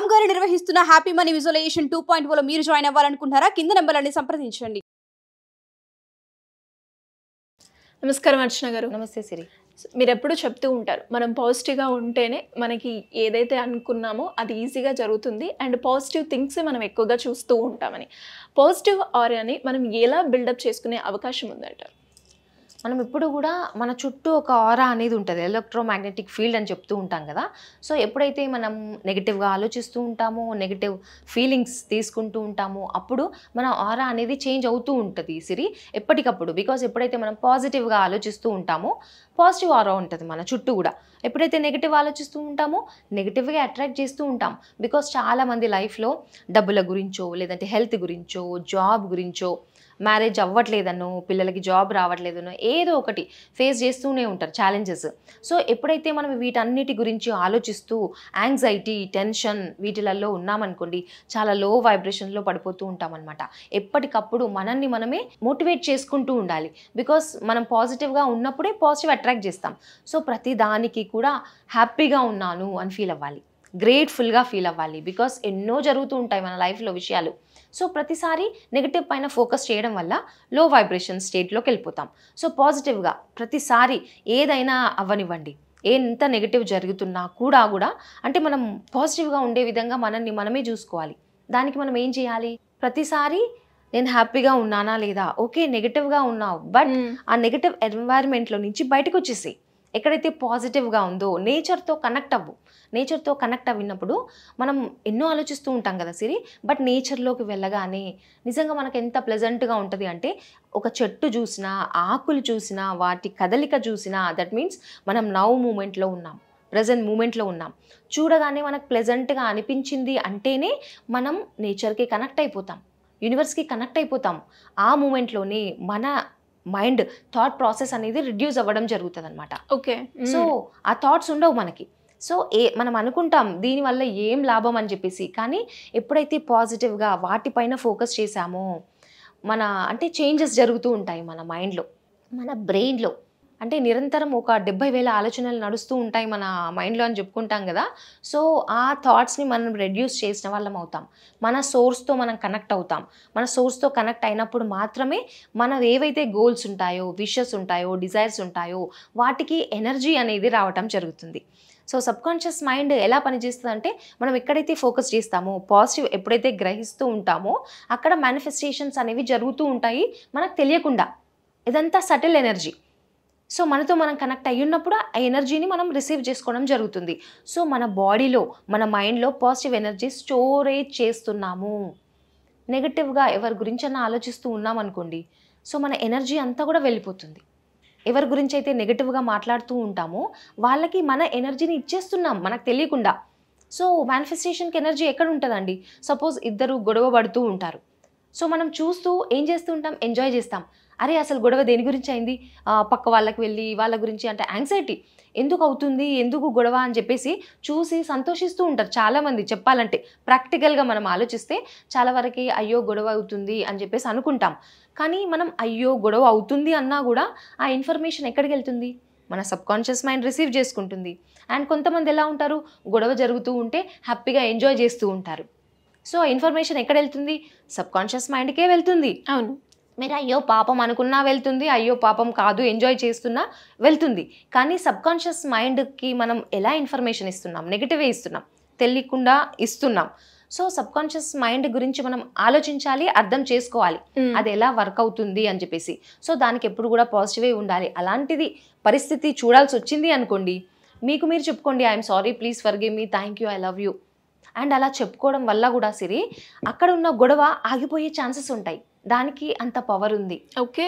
రామ్ గారు నిర్వహిస్తున్న happy money visualization two point ఓలో మీరు జాయిన్ అవ్వాలనుకుంటున్నారా కింద నెంబర్లని సంప్రదించండి నమస్కారం అర్చన గారు నమస్తే సిరి మీరు ఎప్పుడు చెప్తూ ఉంటారు మనం పాజిటివ్గా ఉంటేనే మనకి ఏదైతే అనుకున్నామో అది ఈజీగా జరుగుతుంది అండ్ పాజిటివ్ థింగ్స్ మనం ఎక్కువగా చూస్తూ ఉంటామని పాజిటివ్ ఆర్యాని మనం ఎలా బిల్డప్ చేసుకునే అవకాశం ఉందంటారు మనం ఇప్పుడు కూడా మన చుట్టూ ఒక ఆరా అనేది ఉంటుంది ఎలక్ట్రోమాగ్నెటిక్ ఫీల్డ్ అని చెప్తూ ఉంటాం కదా సో ఎప్పుడైతే మనం నెగిటివ్గా ఆలోచిస్తూ ఉంటామో నెగిటివ్ ఫీలింగ్స్ తీసుకుంటూ ఉంటామో అప్పుడు మన ఆరా అనేది చేంజ్ అవుతూ ఉంటుంది సిరి ఎప్పటికప్పుడు బికాస్ ఎప్పుడైతే మనం పాజిటివ్గా ఆలోచిస్తూ ఉంటామో పాజిటివ్ ఆరా ఉంటుంది మన చుట్టూ కూడా ఎప్పుడైతే నెగిటివ్ ఆలోచిస్తూ ఉంటామో నెగిటివ్గా అట్రాక్ట్ చేస్తూ ఉంటాం బికాస్ చాలామంది లైఫ్లో డబ్బుల గురించో లేదంటే హెల్త్ గురించో జాబ్ గురించో మ్యారేజ్ అవ్వట్లేదనో పిల్లలకి జాబ్ రావట్లేదనో ఏదో ఒకటి ఫేస్ చేస్తూనే ఉంటారు ఛాలెంజెస్ సో ఎప్పుడైతే మనం వీటన్నిటి గురించి ఆలోచిస్తూ యాంగ్జైటీ టెన్షన్ వీటిలలో ఉన్నామనుకోండి చాలా లో వైబ్రేషన్లో పడిపోతూ ఉంటామన్నమాట ఎప్పటికప్పుడు మనల్ని మనమే మోటివేట్ చేసుకుంటూ ఉండాలి బికాస్ మనం పాజిటివ్గా ఉన్నప్పుడే పాజిటివ్ అట్రాక్ట్ చేస్తాం సో ప్రతి దానికి కూడా హ్యాపీగా ఉన్నాను అని ఫీల్ అవ్వాలి గ్రేట్ఫుల్గా ఫీల్ అవ్వాలి బికాస్ ఎన్నో జరుగుతూ ఉంటాయి మన లైఫ్లో విషయాలు సో ప్రతిసారి నెగిటివ్ పైన ఫోకస్ చేయడం వల్ల లో వైబ్రేషన్ స్టేట్లోకి వెళ్ళిపోతాం సో పాజిటివ్గా ప్రతిసారి ఏదైనా అవ్వనివ్వండి ఎంత నెగిటివ్ జరుగుతున్నా కూడా కూడా అంటే మనం పాజిటివ్గా ఉండే విధంగా మనల్ని మనమే చూసుకోవాలి దానికి మనం ఏం చేయాలి ప్రతిసారి నేను హ్యాపీగా ఉన్నానా లేదా ఓకే నెగిటివ్గా ఉన్నావు బట్ ఆ నెగిటివ్ ఎన్వైర్మెంట్లో నుంచి బయటకు వచ్చేసి ఎక్కడైతే పాజిటివ్గా ఉందో నేచర్తో కనెక్ట్ అవ్వు నేచర్తో కనెక్ట్ అవ్వినప్పుడు మనం ఎన్నో ఆలోచిస్తూ ఉంటాం కదా సిరి బట్ నేచర్లోకి వెళ్ళగానే నిజంగా మనకు ఎంత ప్లెజెంట్గా ఉంటుంది అంటే ఒక చెట్టు చూసినా ఆకులు చూసినా వాటి కదలిక చూసినా దట్ మీన్స్ మనం నవ్ మూమెంట్లో ఉన్నాం ప్రజెంట్ మూమెంట్లో ఉన్నాం చూడగానే మనకు ప్లెజెంట్గా అనిపించింది అంటేనే మనం నేచర్కి కనెక్ట్ అయిపోతాం యూనివర్స్కి కనెక్ట్ అయిపోతాం ఆ మూమెంట్లోనే మన మైండ్ థాట్ ప్రాసెస్ అనేది రిడ్యూస్ అవ్వడం జరుగుతుంది అనమాట ఓకే సో ఆ థాట్స్ ఉండవు మనకి సో ఏ మనం అనుకుంటాం దీనివల్ల ఏం లాభం అని చెప్పేసి కానీ ఎప్పుడైతే పాజిటివ్గా వాటిపైన ఫోకస్ చేశామో మన అంటే చేంజెస్ జరుగుతూ ఉంటాయి మన మైండ్లో మన బ్రెయిన్లో అంటే నిరంతరం ఒక డెబ్బై వేల ఆలోచనలు నడుస్తూ ఉంటాయి మన మైండ్లో అని చెప్పుకుంటాం కదా సో ఆ థాట్స్ని మనం రెడ్యూస్ చేసిన వాళ్ళం అవుతాం మన సోర్స్తో మనం కనెక్ట్ అవుతాం మన సోర్స్తో కనెక్ట్ అయినప్పుడు మాత్రమే మనం ఏవైతే గోల్స్ ఉంటాయో విషెస్ ఉంటాయో డిజైర్స్ ఉంటాయో వాటికి ఎనర్జీ అనేది రావటం జరుగుతుంది సో సబ్కాన్షియస్ మైండ్ ఎలా పనిచేస్తుంది అంటే మనం ఎక్కడైతే ఫోకస్ చేస్తామో పాజిటివ్ ఎప్పుడైతే గ్రహిస్తూ ఉంటామో అక్కడ మేనిఫెస్టేషన్స్ అనేవి జరుగుతూ ఉంటాయి మనకు తెలియకుండా ఇదంతా సటిల్ ఎనర్జీ సో మనతో మనం కనెక్ట్ అయ్యున్నప్పుడు ఆ ఎనర్జీని మనం రిసీవ్ చేసుకోవడం జరుగుతుంది సో మన బాడీలో మన మైండ్లో పాజిటివ్ ఎనర్జీ స్టోరేజ్ చేస్తున్నాము నెగటివ్గా ఎవరి గురించి అన్న ఆలోచిస్తూ ఉన్నామనుకోండి సో మన ఎనర్జీ అంతా కూడా వెళ్ళిపోతుంది ఎవరి గురించి అయితే నెగటివ్గా మాట్లాడుతూ ఉంటామో వాళ్ళకి మన ఎనర్జీని ఇచ్చేస్తున్నాం మనకు తెలియకుండా సో మేనిఫెస్టేషన్కి ఎనర్జీ ఎక్కడ ఉంటుందండి సపోజ్ ఇద్దరు గొడవ పడుతూ ఉంటారు సో మనం చూస్తూ ఏం చేస్తూ ఉంటాం ఎంజాయ్ చేస్తాం అరే అసలు గొడవ దేని గురించి అయింది పక్క వాళ్ళకి వెళ్ళి వాళ్ళ గురించి అంటే యాంగ్జైటీ ఎందుకు అవుతుంది ఎందుకు గొడవ అని చెప్పేసి చూసి సంతోషిస్తూ ఉంటారు చాలామంది చెప్పాలంటే ప్రాక్టికల్గా మనం ఆలోచిస్తే చాలా వరకు అయ్యో గొడవ అవుతుంది అని చెప్పేసి అనుకుంటాం కానీ మనం అయ్యో గొడవ అవుతుంది అన్నా కూడా ఆ ఇన్ఫర్మేషన్ ఎక్కడికి వెళ్తుంది మన సబ్కాన్షియస్ మైండ్ రిసీవ్ చేసుకుంటుంది అండ్ కొంతమంది ఎలా ఉంటారు గొడవ జరుగుతూ ఉంటే హ్యాపీగా ఎంజాయ్ చేస్తూ ఉంటారు సో ఇన్ఫర్మేషన్ ఎక్కడ వెళ్తుంది సబ్ కాన్షియస్ మైండ్కే వెళ్తుంది అవును మీరు అయ్యో పాపం అనుకున్నా వెళ్తుంది అయ్యో పాపం కాదు ఎంజాయ్ చేస్తున్నా వెళ్తుంది కానీ సబ్ కాన్షియస్ మైండ్కి మనం ఎలా ఇన్ఫర్మేషన్ ఇస్తున్నాం నెగిటివే ఇస్తున్నాం తెలియకుండా ఇస్తున్నాం సో సబ్ కాన్షియస్ మైండ్ గురించి మనం ఆలోచించాలి అర్థం చేసుకోవాలి అది ఎలా వర్క్ అవుతుంది అని చెప్పేసి సో దానికి ఎప్పుడు కూడా పాజిటివే ఉండాలి అలాంటిది పరిస్థితి చూడాల్సి వచ్చింది అనుకోండి మీకు మీరు చెప్పుకోండి I'm sorry please forgive me thank you I love you and అలా చెప్పుకోవడం వల్ల కూడా సిరి అక్కడ ఉన్న గొడవ ఆగిపోయే ఛాన్సెస్ ఉంటాయి దానికి అంత పవర్ ఉంది ఓకే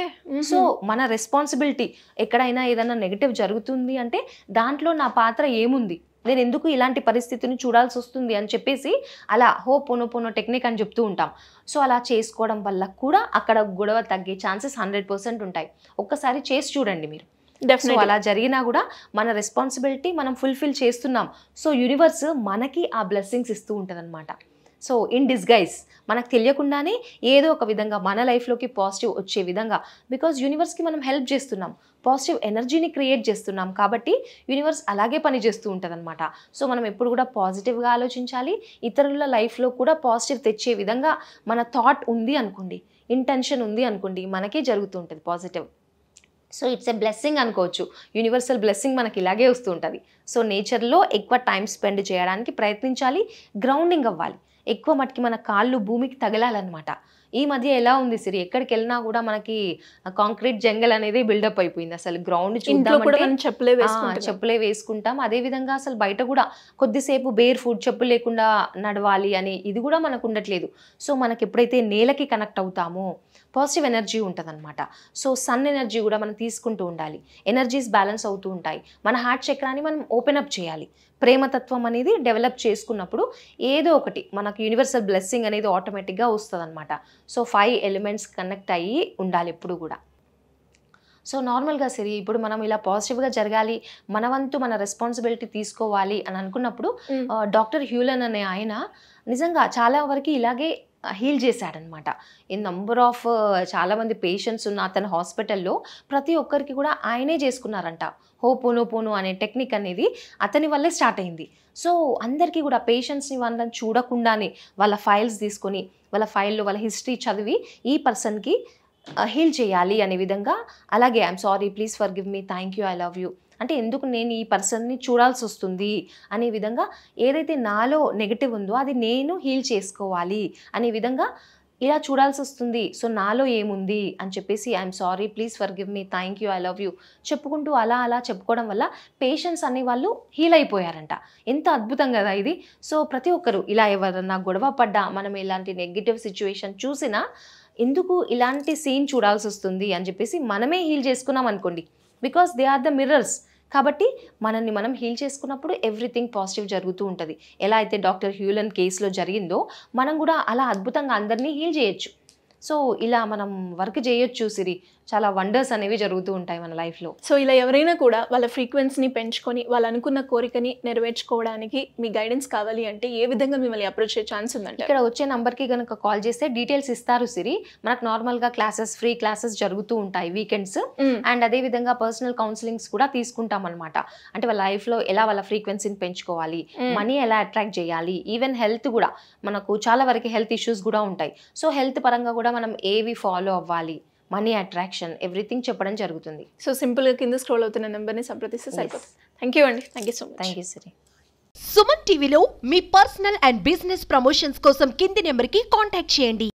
సో మన రెస్పాన్సిబిలిటీ ఎక్కడైనా ఏదైనా నెగిటివ్ జరుగుతుంది అంటే దాంట్లో నా పాత్ర ఏముంది నేను ఎందుకు ఇలాంటి పరిస్థితిని చూడాల్సి వస్తుంది అని చెప్పేసి అలా హో పోనో పోనో టెక్నిక్ అని చెప్తూ ఉంటాం సో అలా చేసుకోవడం వల్ల కూడా అక్కడ గొడవ తగ్గే ఛాన్సెస్ హండ్రెడ్ పర్సెంట్ ఉంటాయి ఒక్కసారి చేసి చూడండి మీరు సో అలా జరిగినా కూడా మన రెస్పాన్సిబిలిటీ మనం ఫుల్ఫిల్ చేస్తున్నాం సో యూనివర్స్ మనకి ఆ బ్లెస్సింగ్స్ ఇస్తూ ఉంటుంది సో ఇన్ డిస్గైజ్ మనకు తెలియకుండానే ఏదో ఒక విధంగా మన లైఫ్లోకి పాజిటివ్ వచ్చే విధంగా బికాజ్ యూనివర్స్కి మనం హెల్ప్ చేస్తున్నాం పాజిటివ్ ఎనర్జీని క్రియేట్ చేస్తున్నాం కాబట్టి యూనివర్స్ అలాగే పనిచేస్తూ అనమాట సో మనం ఎప్పుడు కూడా పాజిటివ్గా ఆలోచించాలి ఇతరుల లైఫ్లో కూడా పాజిటివ్ తెచ్చే విధంగా మన థాట్ ఉంది అనుకోండి ఇంటెన్షన్ ఉంది అనుకోండి మనకే జరుగుతూ ఉంటుంది positive so it's a blessing అనుకోవచ్చు యూనివర్సల్ బ్లెస్సింగ్ మనకి ఇలాగే వస్తూ ఉంటుంది సో నేచర్లో ఎక్కువ టైం స్పెండ్ చేయడానికి ప్రయత్నించాలి గ్రౌండింగ్ అవ్వాలి ఎక్కువ మటుకి మన కాళ్ళు భూమికి తగలాలన్నమాట ఈ మధ్య ఎలా ఉంది సిరి ఎక్కడికి వెళ్ళినా కూడా మనకి కాంక్రీట్ జంగల్ అనేది బిల్డప్ అయిపోయింది అసలు గ్రౌండ్ చెప్పులే చెప్పులే వేసుకుంటాం అదే విధంగా అసలు బయట కూడా కొద్దిసేపు బేర్ ఫుడ్ చెప్పు లేకుండా నడవాలి అని ఇది కూడా మనకు ఉండట్లేదు సో మనకి ఎప్పుడైతే నేలకి కనెక్ట్ అవుతామో పాజిటివ్ ఎనర్జీ ఉంటుందన్నమాట సో సన్ ఎనర్జీ కూడా మనం తీసుకుంటూ ఉండాలి ఎనర్జీస్ బ్యాలెన్స్ అవుతూ ఉంటాయి మన హార్ట్ చక్రాన్ని మనం ఓపెన్ అప్ చేయాలి ప్రేమతత్వం అనేది డెవలప్ చేసుకున్నప్పుడు ఏదో ఒకటి మనకు యూనివర్సల్ బ్లెస్సింగ్ అనేది ఆటోమేటిక్గా వస్తుంది అనమాట సో ఫైవ్ ఎలిమెంట్స్ కనెక్ట్ అయ్యి ఉండాలి ఎప్పుడు కూడా సో నార్మల్గా సరే ఇప్పుడు మనం ఇలా పాజిటివ్గా జరగాలి మన వంతు మన రెస్పాన్సిబిలిటీ తీసుకోవాలి అని అనుకున్నప్పుడు డాక్టర్ హ్యూలన్ అనే ఆయన నిజంగా చాలా వరకు ఇలాగే హీల్ చేశాడనమాట ఈ నంబర్ ఆఫ్ చాలామంది పేషెంట్స్ ఉన్న అతని హాస్పిటల్లో ప్రతి ఒక్కరికి కూడా ఆయనే చేసుకున్నారంట హో పోనో పోను అనే టెక్నిక్ అనేది అతని వల్లే స్టార్ట్ అయింది సో అందరికీ కూడా పేషెంట్స్ని వాళ్ళని చూడకుండానే వాళ్ళ ఫైల్స్ తీసుకొని వాళ్ళ ఫైల్లో వాళ్ళ హిస్టరీ చదివి ఈ పర్సన్కి హీల్ చేయాలి అనే విధంగా అలాగే I'm sorry please forgive me thank you I love you అంటే ఎందుకు నేను ఈ పర్సన్ని చూడాల్సి వస్తుంది అనే విధంగా ఏదైతే నాలో నెగిటివ్ ఉందో అది నేను హీల్ చేసుకోవాలి అనే విధంగా ఇలా చూడాల్సి వస్తుంది సో నాలో ఏముంది అని చెప్పేసి I'm sorry please forgive me thank you I love you చెప్పుకుంటూ అలా అలా చెప్పుకోవడం వల్ల పేషెంట్స్ వాళ్ళు హీల్ అయిపోయారంట ఎంత అద్భుతం కదా ఇది సో ప్రతి ఒక్కరు ఇలా ఎవరన్నా గొడవ పడ్డా మనం ఇలాంటి నెగిటివ్ సిచ్యువేషన్ చూసినా ఎందుకు ఇలాంటి సీన్ చూడాల్సి వస్తుంది అని చెప్పేసి మనమే హీల్ చేసుకున్నాం అనుకోండి because they are the mirrors కాబట్టి మనల్ని మనం హీల్ చేసుకున్నప్పుడు ఎవ్రీథింగ్ పాజిటివ్ జరుగుతూ ఉంటుంది ఎలా అయితే డాక్టర్ హ్యూలన్ కేసులో జరిగిందో మనం కూడా అలా అద్భుతంగా అందరినీ హీల్ చేయొచ్చు సో ఇలా మనం వర్క్ చేయొచ్చు సిరి చాలా వండర్స్ అనేవి జరుగుతూ ఉంటాయి మన లైఫ్లో సో ఇలా ఎవరైనా కూడా వాళ్ళ ఫ్రీక్వెన్సీని పెంచుకొని వాళ్ళు అనుకున్న కోరికని నెరవేర్చుకోవడానికి మీ గైడెన్స్ కావాలి అంటే ఏ విధంగా మిమ్మల్ని అప్రోచ్ అయ్యే ఛాన్స్ ఉందంటే ఇక్కడ వచ్చే నెంబర్కి కనుక కాల్ చేస్తే డీటెయిల్స్ ఇస్తారు సిరి మనకు నార్మల్గా క్లాసెస్ ఫ్రీ క్లాసెస్ జరుగుతూ ఉంటాయి వీకెండ్స్ అండ్ hmm. అదే విధంగా పర్సనల్ కౌన్సిలింగ్స్ కూడా తీసుకుంటాం అనమాట అంటే వాళ్ళ లైఫ్లో ఎలా వాళ్ళ ఫ్రీక్వెన్సీని పెంచుకోవాలి మనీ hmm. ఎలా అట్రాక్ట్ చేయాలి ఈవెన్ హెల్త్ కూడా మనకు చాలా వరకు హెల్త్ ఇష్యూస్ కూడా ఉంటాయి సో హెల్త్ పరంగా కూడా మనం ఏవి ఫాలో అవ్వాలి మనీ అట్రాక్షన్ ఎవ్రీథింగ్ చెప్పడం జరుగుతుంది సో సింపుల్గా కింద స్క్రోల్ అవుతున్న నెంబర్ని సంప్రదిస్తే సరిపోతుంది థ్యాంక్ యూ అండి thank you so much thank you సరే సుమన్ టీవీలో మీ పర్సనల్ అండ్ బిజినెస్ ప్రమోషన్స్ కోసం కింది నెంబర్కి కాంటాక్ట్ చేయండి